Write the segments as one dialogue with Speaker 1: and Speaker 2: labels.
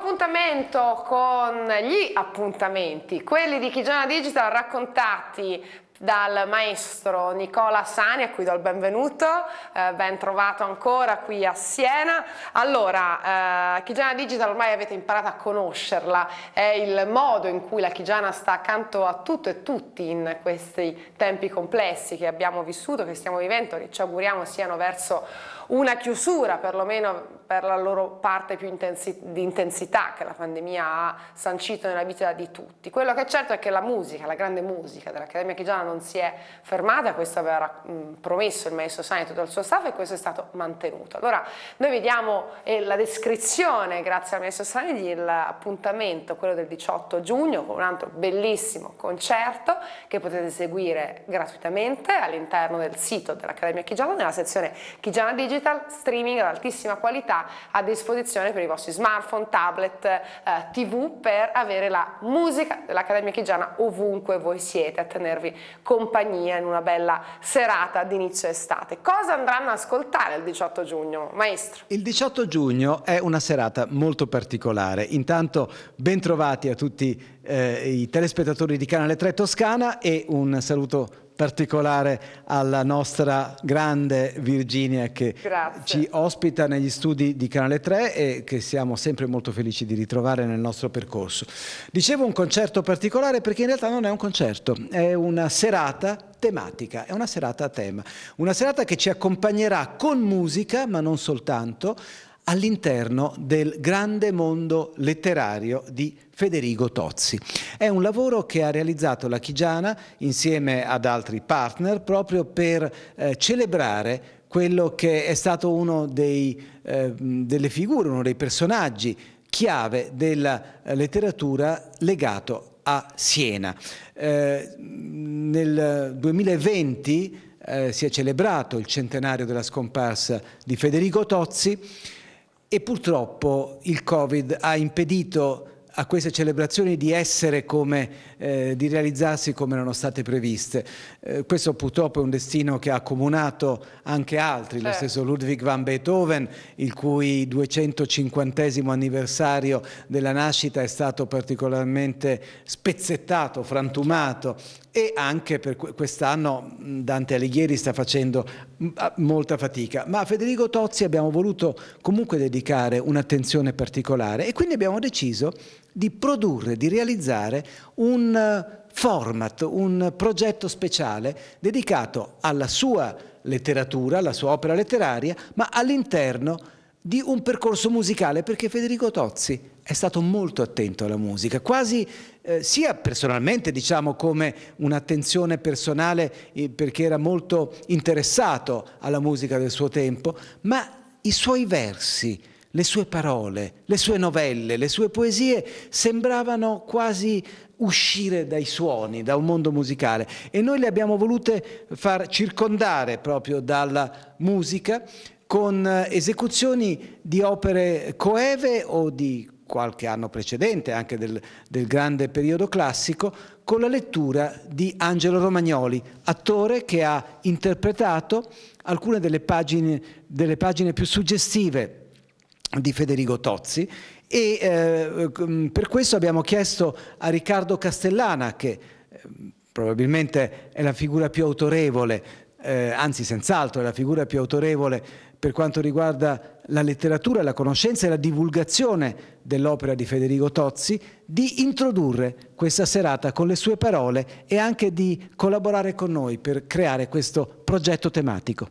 Speaker 1: appuntamento con gli appuntamenti, quelli di Chigiana Digital raccontati dal maestro Nicola Sani a cui do il benvenuto, eh, ben trovato ancora qui a Siena. Allora, eh, Chigiana Digital ormai avete imparato a conoscerla, è il modo in cui la Chigiana sta accanto a tutto e tutti in questi tempi complessi che abbiamo vissuto, che stiamo vivendo, che ci auguriamo siano verso una chiusura perlomeno per la loro parte più intensi di intensità che la pandemia ha sancito nella vita di tutti. Quello che è certo è che la musica, la grande musica dell'Accademia Chigiana non si è fermata, questo aveva mh, promesso il maestro Sani e tutto il suo staff e questo è stato mantenuto. Allora noi vediamo eh, la descrizione, grazie al maestro Sani, dell'appuntamento, quello del 18 giugno, con un altro bellissimo concerto che potete seguire gratuitamente all'interno del sito dell'Accademia Chigiana nella sezione Chigiana Digital digital streaming ad altissima qualità a disposizione per i vostri smartphone, tablet, eh, tv per avere la musica dell'Accademia Chigiana ovunque voi siete a tenervi compagnia in una bella serata d'inizio estate. Cosa andranno a ascoltare il 18 giugno, maestro?
Speaker 2: Il 18 giugno è una serata molto particolare. Intanto ben trovati a tutti eh, i telespettatori di Canale 3 Toscana e un saluto particolare alla nostra grande Virginia che Grazie. ci ospita negli studi di Canale 3 e che siamo sempre molto felici di ritrovare nel nostro percorso. Dicevo un concerto particolare perché in realtà non è un concerto, è una serata tematica, è una serata a tema, una serata che ci accompagnerà con musica, ma non soltanto, all'interno del grande mondo letterario di Federico Tozzi. È un lavoro che ha realizzato la Chigiana insieme ad altri partner proprio per eh, celebrare quello che è stato uno dei, eh, delle figure, uno dei personaggi chiave della eh, letteratura legato a Siena. Eh, nel 2020 eh, si è celebrato il centenario della scomparsa di Federico Tozzi e purtroppo il Covid ha impedito a queste celebrazioni di essere come, eh, di realizzarsi come erano state previste. Eh, questo purtroppo è un destino che ha accomunato anche altri, lo certo. stesso Ludwig van Beethoven, il cui 250 anniversario della nascita è stato particolarmente spezzettato, frantumato e anche per quest'anno Dante Alighieri sta facendo molta fatica, ma a Federico Tozzi abbiamo voluto comunque dedicare un'attenzione particolare e quindi abbiamo deciso di produrre, di realizzare un eh, format, un progetto speciale dedicato alla sua letteratura, alla sua opera letteraria, ma all'interno di un percorso musicale, perché Federico Tozzi è stato molto attento alla musica, quasi eh, sia personalmente, diciamo, come un'attenzione personale eh, perché era molto interessato alla musica del suo tempo, ma i suoi versi, le sue parole, le sue novelle, le sue poesie sembravano quasi uscire dai suoni, da un mondo musicale e noi le abbiamo volute far circondare proprio dalla musica con eh, esecuzioni di opere coeve o di qualche anno precedente, anche del, del, grande periodo classico, con la lettura di Angelo Romagnoli, attore che ha interpretato alcune delle pagine, delle pagine più suggestive di Federico Tozzi e eh, mm, per questo abbiamo chiesto a Riccardo Castellana che eh, probabilmente è la figura più autorevole, eh, anzi senz'altro è la figura più autorevole per quanto riguarda la letteratura, la conoscenza e la divulgazione dell'opera di Federico Tozzi, di introdurre questa serata con le sue parole e anche di collaborare con noi per creare questo progetto tematico.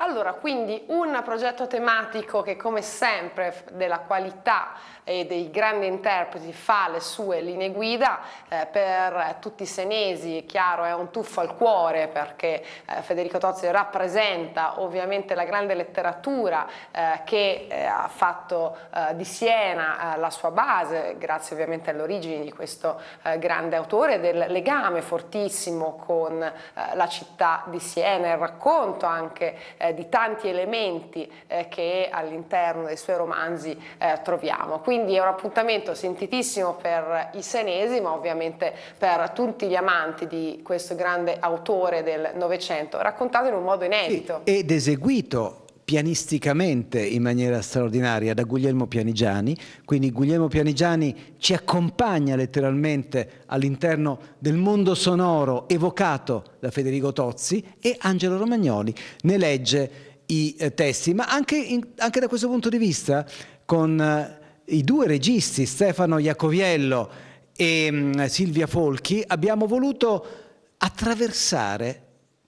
Speaker 1: Allora, quindi un progetto tematico che come sempre della qualità e dei grandi interpreti fa le sue linee guida eh, per eh, tutti i senesi, è chiaro è un tuffo al cuore perché eh, Federico Tozzi rappresenta ovviamente la grande letteratura eh, che eh, ha fatto eh, di Siena la sua base, grazie ovviamente all'origine di questo grande autore, del legame fortissimo con la città di Siena, il racconto anche eh, eh, di tanti elementi eh, che all'interno dei suoi romanzi eh, troviamo. Quindi è un appuntamento sentitissimo per i senesi, ma ovviamente per tutti gli amanti di questo grande autore del Novecento, raccontato in un modo inedito.
Speaker 2: Ed eseguito pianisticamente in maniera straordinaria da Guglielmo Pianigiani, quindi Guglielmo Pianigiani ci accompagna letteralmente all'interno del mondo sonoro evocato da Federico Tozzi e Angelo Romagnoli ne legge i eh, testi, ma anche, in, anche, da questo punto di vista con eh, i due registi Stefano Iacoviello e mh, mm, Silvia Folchi abbiamo voluto attraversare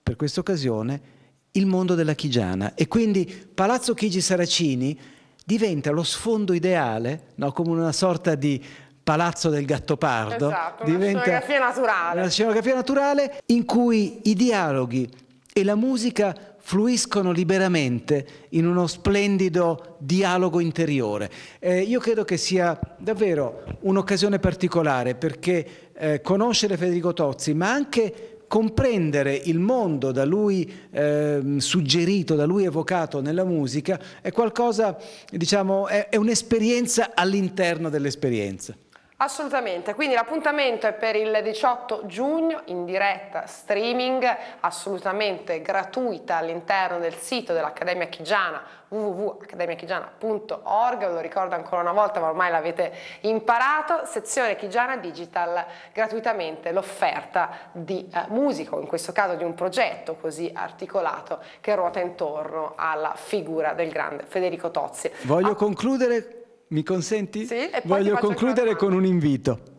Speaker 2: per questa occasione il mondo della Chigiana e quindi Palazzo Chigi Saracini diventa lo sfondo ideale, no? come una sorta di palazzo del Gattopardo. Esatto, una diventa scenografia naturale. Una scenografia naturale in cui i dialoghi e la musica fluiscono liberamente in uno splendido dialogo interiore. Eh, io credo che sia davvero un'occasione particolare perché eh, conoscere Federico Tozzi, ma anche comprendere il mondo da lui eh, suggerito, da lui evocato nella musica, è qualcosa, diciamo, è, è un'esperienza all'interno dell'esperienza.
Speaker 1: Assolutamente, quindi l'appuntamento è per il 18 giugno in diretta streaming assolutamente gratuita all'interno del sito dell'Accademia Chigiana www.accademiachigiana.org, lo ricordo ancora una volta ma ormai l'avete imparato, sezione Chigiana Digital gratuitamente l'offerta di eh, musico, in questo caso di un progetto così articolato che ruota intorno alla figura del grande Federico Tozzi.
Speaker 2: Voglio A ah. concludere mi consenti? Sì, e poi Voglio concludere con un invito.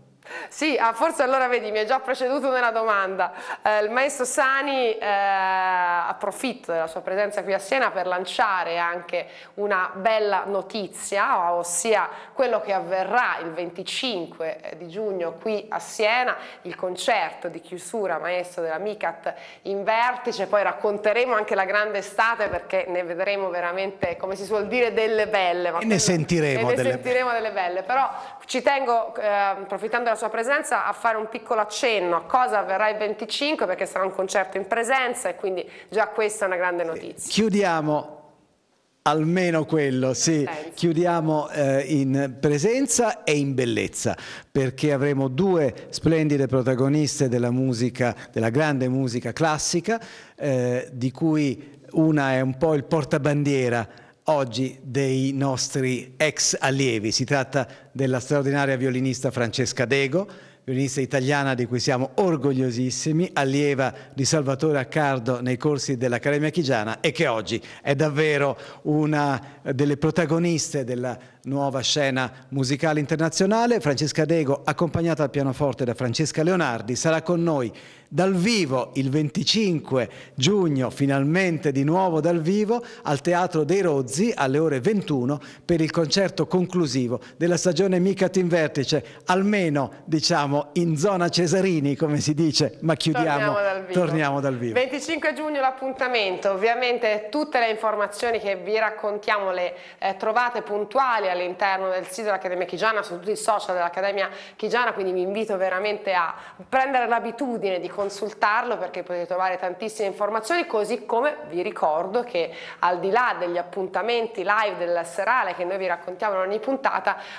Speaker 1: Sì, ah, forse allora vedi, mi hai già preceduto nella domanda. Eh, il maestro Sani eh, approfitta della sua presenza qui a Siena per lanciare anche una bella notizia, ossia quello che avverrà il 25 eh, di giugno qui a Siena, il concerto di chiusura maestro della MICAT in vertice, poi racconteremo anche la grande estate perché ne vedremo veramente, come si suol dire, delle belle. Ma e ne sentiremo, e ne sentiremo delle belle, però ci tengo, eh, approfittando della sua presenza, a fare un piccolo accenno a cosa avverrà il 25 perché sarà un concerto in presenza e quindi già questa è una grande notizia.
Speaker 2: Chiudiamo Almeno quello, sì. Chiudiamo eh, in presenza e in bellezza, perché avremo due splendide protagoniste della musica, della grande musica classica, eh, di cui una è un po' il portabandiera oggi dei nostri ex allievi. Si tratta della straordinaria violinista Francesca Dego, violinista italiana di cui siamo orgogliosissimi, allieva di Salvatore Accardo nei corsi dell'Accademia Chigiana e che oggi è davvero una delle protagoniste della nuova scena musicale internazionale. Francesca Dego, accompagnata al pianoforte da Francesca Leonardi, sarà con noi dal vivo il 25 giugno, finalmente di nuovo dal vivo, al Teatro dei Rozzi alle ore 21 per il concerto conclusivo della stagione regione MICAT in cioè, almeno diciamo in zona Cesarini come si dice, ma chiudiamo, torniamo dal vivo. Torniamo dal vivo.
Speaker 1: 25 giugno l'appuntamento, ovviamente tutte le informazioni che vi raccontiamo le eh, trovate puntuali all'interno del sito dell'Accademia Chigiana, su tutti i social dell'Accademia Chigiana, quindi vi invito veramente a prendere l'abitudine di consultarlo perché potete trovare tantissime informazioni, così come vi ricordo che al di là degli appuntamenti live del serale che noi vi raccontiamo in ogni puntata,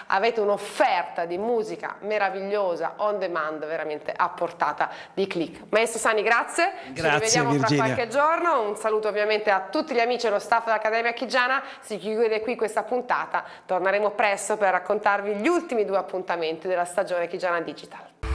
Speaker 1: avete avete un'offerta di musica meravigliosa on demand veramente a portata di click. Maestro Sani, grazie. grazie Ci rivediamo Virginia. fra qualche giorno. Un saluto ovviamente a tutti gli amici e lo staff dell'Accademia Chigiana. Si chiude qui questa puntata. Torneremo presto per raccontarvi gli ultimi due appuntamenti della stagione Chigiana Digital.